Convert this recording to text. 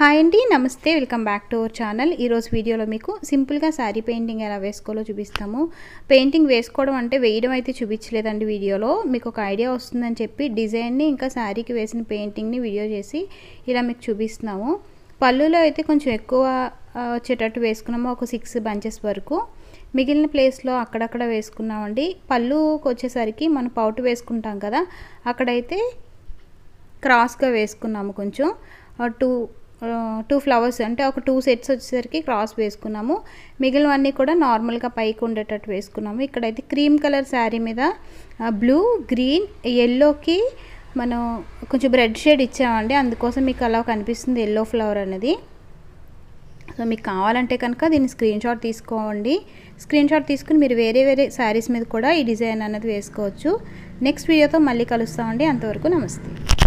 hi అండి నమస్తే welcome back to our channel ఈరోజు వీడియోలో మీకు సింపుల్గా శారీ పెయింటింగ్ ఎలా వేసుకోవాలో చూపిస్తాము పెయింటింగ్ వేసుకోవడం అంటే వేయడం అయితే చూపించలేదండి వీడియోలో మీకు ఒక ఐడియా వస్తుందని చెప్పి డిజైన్ని ఇంకా శారీకి వేసిన పెయింటింగ్ని వీడియో చేసి ఇలా మీకు చూపిస్తున్నాము పళ్ళులో అయితే కొంచెం ఎక్కువ వచ్చేటట్టు వేసుకున్నాము ఒక సిక్స్ బంచెస్ వరకు మిగిలిన ప్లేస్లో అక్కడక్కడ వేసుకున్నామండి పళ్ళుకి వచ్చేసరికి మనం పౌటు వేసుకుంటాం కదా అక్కడైతే క్రాస్గా వేసుకున్నాము కొంచెం టూ టూ ఫ్లవర్స్ అంటే ఒక టూ సెట్స్ వచ్చేసరికి క్రాస్ వేసుకున్నాము మిగిలినవన్నీ కూడా నార్మల్గా పైకి ఉండేటట్టు వేసుకున్నాము ఇక్కడైతే క్రీమ్ కలర్ శారీ మీద బ్లూ గ్రీన్ ఎల్లోకి మనం కొంచెం బ్రెడ్ షేడ్ ఇచ్చామండి అందుకోసం మీకు అలా కనిపిస్తుంది ఎల్లో ఫ్లవర్ అనేది సో మీకు కావాలంటే కనుక దీన్ని స్క్రీన్ షాట్ తీసుకోండి స్క్రీన్ షాట్ తీసుకుని మీరు వేరే వేరే శారీస్ మీద కూడా ఈ డిజైన్ అనేది వేసుకోవచ్చు నెక్స్ట్ వీడియోతో మళ్ళీ కలుస్తామండి అంతవరకు నమస్తే